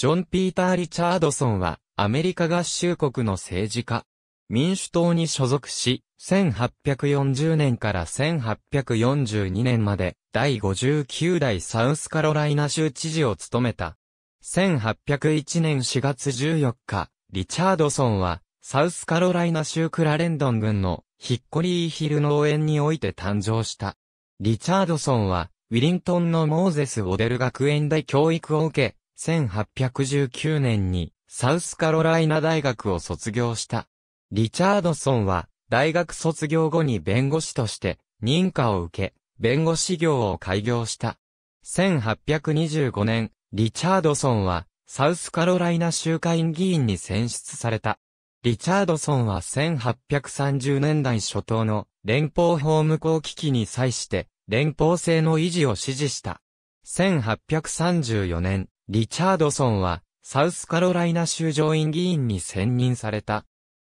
ジョン・ピーター・リチャードソンは、アメリカ合衆国の政治家。民主党に所属し、1840年から1842年まで、第59代サウスカロライナ州知事を務めた。1801年4月14日、リチャードソンは、サウスカロライナ州クラレンドン郡のヒッコリーヒル農園において誕生した。リチャードソンは、ウィリントンのモーゼス・オデル学園で教育を受け、1819年にサウスカロライナ大学を卒業した。リチャードソンは大学卒業後に弁護士として認可を受け、弁護士業を開業した。1825年、リチャードソンはサウスカロライナ州会議員に選出された。リチャードソンは1830年代初頭の連邦法務校危機に際して連邦制の維持を支持した。1834年、リチャードソンは、サウスカロライナ州上院議員に選任された。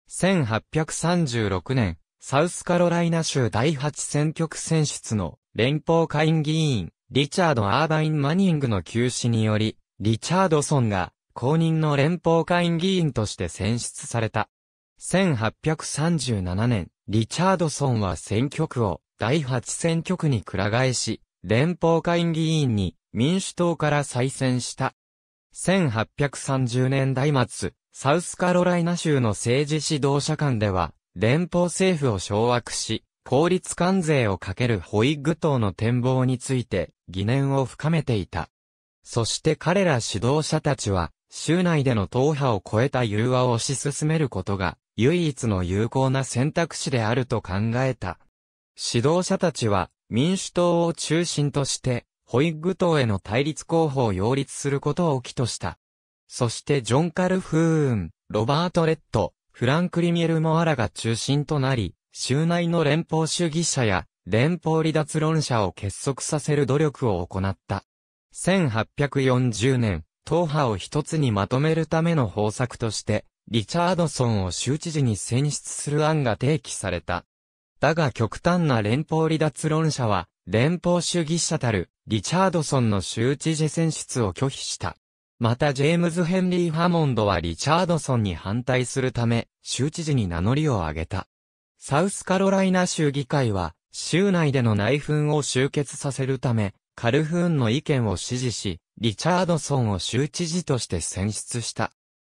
1836年、サウスカロライナ州第8選挙区選出の連邦下院議員、リチャード・アーバイン・マニングの休止により、リチャードソンが公認の連邦下院議員として選出された。1837年、リチャードソンは選挙区を第8選挙区にくら替えし、連邦下院議員に民主党から再選した。1830年代末、サウスカロライナ州の政治指導者間では、連邦政府を掌握し、公立関税をかけるホイッグ党の展望について疑念を深めていた。そして彼ら指導者たちは、州内での党派を超えた融和を推し進めることが、唯一の有効な選択肢であると考えた。指導者たちは、民主党を中心として、ホイッグ党への対立候補を擁立することを起とした。そしてジョン・カルフーン、ロバート・レッド、フランク・リミエル・モアラが中心となり、州内の連邦主義者や連邦離脱論者を結束させる努力を行った。1840年、党派を一つにまとめるための方策として、リチャードソンを州知事に選出する案が提起された。だが極端な連邦離脱論者は、連邦主義者たるリチャードソンの州知事選出を拒否した。またジェームズ・ヘンリー・ハモンドはリチャードソンに反対するため、州知事に名乗りを上げた。サウスカロライナ州議会は、州内での内紛を終結させるため、カルフーンの意見を支持し、リチャードソンを州知事として選出した。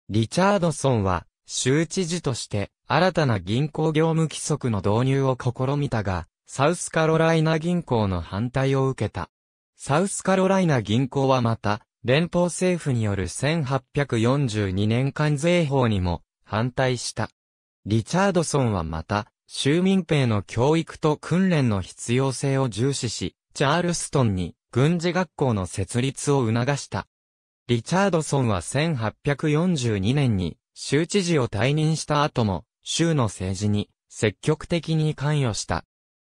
リチャードソンは、州知事として、新たな銀行業務規則の導入を試みたが、サウスカロライナ銀行の反対を受けた。サウスカロライナ銀行はまた、連邦政府による1842年関税法にも反対した。リチャードソンはまた、州民兵の教育と訓練の必要性を重視し、チャールストンに軍事学校の設立を促した。リチャードソンは1842年に州知事を退任した後も州の政治に積極的に関与した。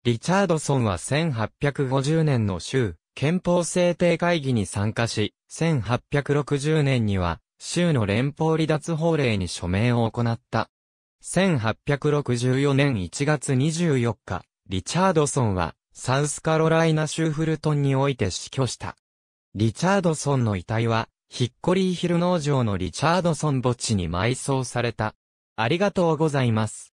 リチャードソンは1850年の州、憲法制定会議に参加し、1860年には、州の連邦離脱法令に署名を行った。1864年1月24日、リチャードソンは、サウスカロライナ州フルトンにおいて死去した。リチャードソンの遺体は、ヒッコリーヒル農場のリチャードソン墓地に埋葬された。ありがとうございます。